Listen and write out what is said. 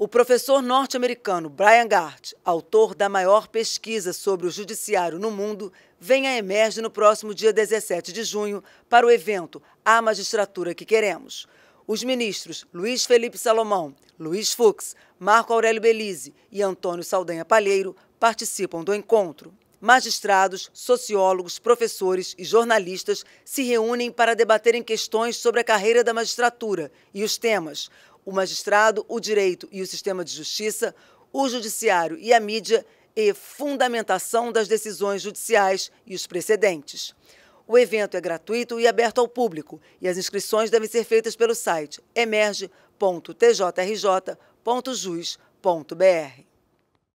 O professor norte-americano Brian Gart, autor da maior pesquisa sobre o judiciário no mundo, vem à Emerge no próximo dia 17 de junho para o evento A Magistratura que Queremos. Os ministros Luiz Felipe Salomão, Luiz Fux, Marco Aurélio Belize e Antônio Saldanha Palheiro participam do encontro. Magistrados, sociólogos, professores e jornalistas se reúnem para debaterem questões sobre a carreira da magistratura e os temas o magistrado, o direito e o sistema de justiça, o judiciário e a mídia e fundamentação das decisões judiciais e os precedentes. O evento é gratuito e aberto ao público e as inscrições devem ser feitas pelo site emerge.tjrj.jus.br.